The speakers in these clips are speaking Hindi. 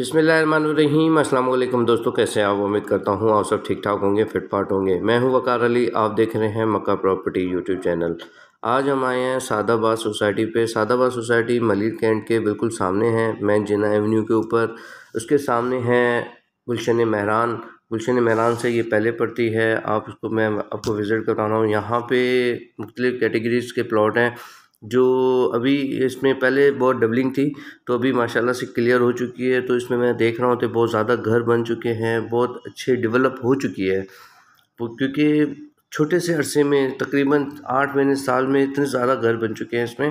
बिसमीम अल्लाम दोस्तों कैसे आप उम्मीद करता हूँ आप सब ठीक ठाक होंगे फिट फाट होंगे मैं हूँ वकार अली आप देख रहे हैं मक्का प्रॉपर्टी यूट्यूब चैनल आज हम आए हैं सादाबाद सोसाइटी पे सादाबाद सोसाइटी मलिर कैंट के बिल्कुल सामने हैं मैन जिना एवेन्यू के ऊपर उसके सामने हैं गुलशन महरान गुलशन महरान से ये पहले पड़ती है आप उसको मैं आपको विज़िट रहा हूँ यहाँ पर मुख्तलिफ़ कैटेगरीज़ के प्लॉट हैं जो अभी इसमें पहले बहुत डबलिंग थी तो अभी माशाल्लाह से क्लियर हो चुकी है तो इसमें मैं देख रहा हूँ तो बहुत ज़्यादा घर बन चुके हैं बहुत अच्छे डेवलप हो चुकी है तो क्योंकि छोटे से अरसे में तकरीबन आठ महीने साल में इतने ज़्यादा घर बन चुके हैं इसमें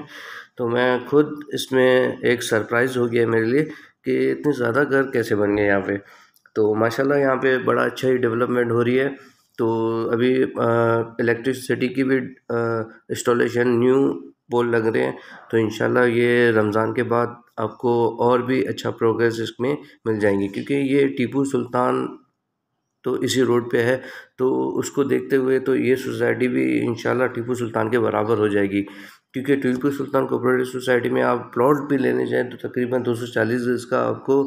तो मैं खुद इसमें एक सरप्राइज़ हो गया मेरे लिए कि इतने ज़्यादा घर कैसे बन गए यहाँ पर तो माशाला यहाँ पर बड़ा अच्छा ही डेवलपमेंट हो रही है तो अभी इलेक्ट्रिसिटी की भी इंस्टॉलेशन न्यू बोल लग रहे हैं तो इन ये रमज़ान के बाद आपको और भी अच्छा प्रोग्रेस इसमें मिल जाएंगे क्योंकि ये टीपू सुल्तान तो इसी रोड पे है तो उसको देखते हुए तो ये सोसाइटी भी इन टीपू सुल्तान के बराबर हो जाएगी क्योंकि टीपू सुल्तान कोऑपरेटिव सोसाइटी में आप प्लॉट भी लेने जाएँ तो तकरीबन 240 गज का आपको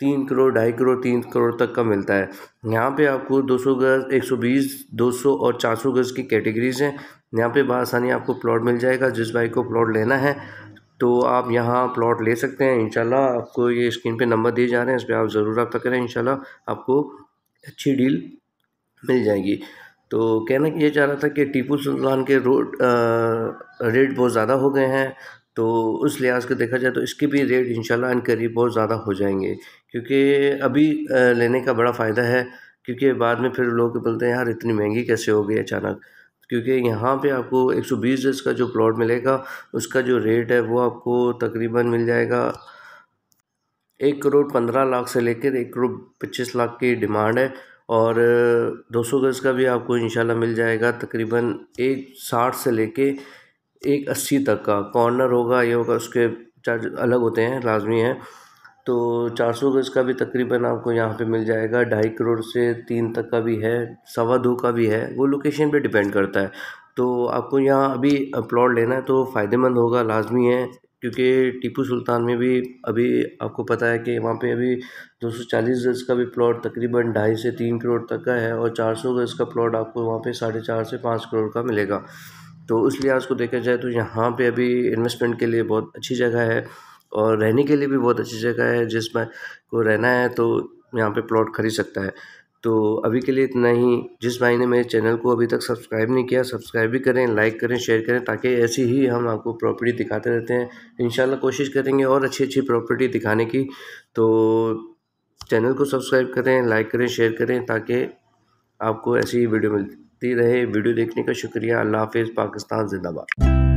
तीन करोड़ ढाई करोड़ तीन करोड़ तक का मिलता है यहाँ पे आपको 200 गज 120 200 और 400 गज की कैटेगरीज हैं यहाँ पे बसानी आपको प्लॉट मिल जाएगा जिस भाई को प्लॉट लेना है तो आप यहाँ प्लॉट ले सकते हैं इंशाल्लाह आपको ये स्क्रीन पे नंबर दिए जा रहे हैं इस पर आप ज़रूर रब्ता करें इंशाल्लाह आपको अच्छी डील मिल जाएगी तो कहना ये चाह रहा था कि टीपू सुल्तान के रोड रेट बहुत ज़्यादा हो गए हैं तो उस लिहाज को देखा जाए तो इसके भी रेट इन इन करीब बहुत ज़्यादा हो जाएंगे क्योंकि अभी लेने का बड़ा फ़ायदा है क्योंकि बाद में फिर लोग बोलते हैं यार इतनी महंगी कैसे हो गई अचानक क्योंकि यहाँ पे आपको 120 बीस का जो प्लॉट मिलेगा उसका जो रेट है वो आपको तकरीबन मिल जाएगा एक करोड़ पंद्रह लाख से लेकर एक करोड़ पच्चीस लाख की डिमांड है और दो सौ गज़ का भी आपको इंशाल्लाह मिल जाएगा तकरीबन एक साठ से लेके एक अस्सी तक का कॉर्नर होगा ये होगा उसके चार्ज अलग होते हैं लाजमी हैं तो चार सौ गज़ का भी तकरीबन आपको यहाँ पे मिल जाएगा ढाई करोड़ से तीन तक का भी है सवा दो का भी है वो लोकेशन पे डिपेंड करता है तो आपको यहाँ अभी प्लॉट लेना है तो फ़ायदेमंद होगा लाजमी है क्योंकि टीपू सुल्तान में भी अभी आपको पता है कि वहाँ पे अभी दो सौ चालीस गज़ का भी प्लॉट तकरीबन ढाई से तीन करोड़ तक का है और चार सौ गज़ का प्लॉट आपको वहाँ पे साढ़े चार से पाँच करोड़ का मिलेगा तो उस लिहाज को देखा जाए तो यहाँ पे अभी इन्वेस्टमेंट के लिए बहुत अच्छी जगह है और रहने के लिए भी बहुत अच्छी जगह है जिसमें को रहना है तो यहाँ पर प्लॉट खरीद सकता है तो अभी के लिए इतना ही जिस भाई ने मेरे चैनल को अभी तक सब्सक्राइब नहीं किया सब्सक्राइब भी करें लाइक करें शेयर करें ताकि ऐसी ही हम आपको प्रॉपर्टी दिखाते रहते हैं इन कोशिश करेंगे और अच्छी अच्छी प्रॉपर्टी दिखाने की तो चैनल को सब्सक्राइब करें लाइक करें शेयर करें ताकि आपको ऐसी ही वीडियो मिलती रहे वीडियो देखने का शुक्रिया अल्लाह हाफिज़ पाकिस्तान जिंदाबाद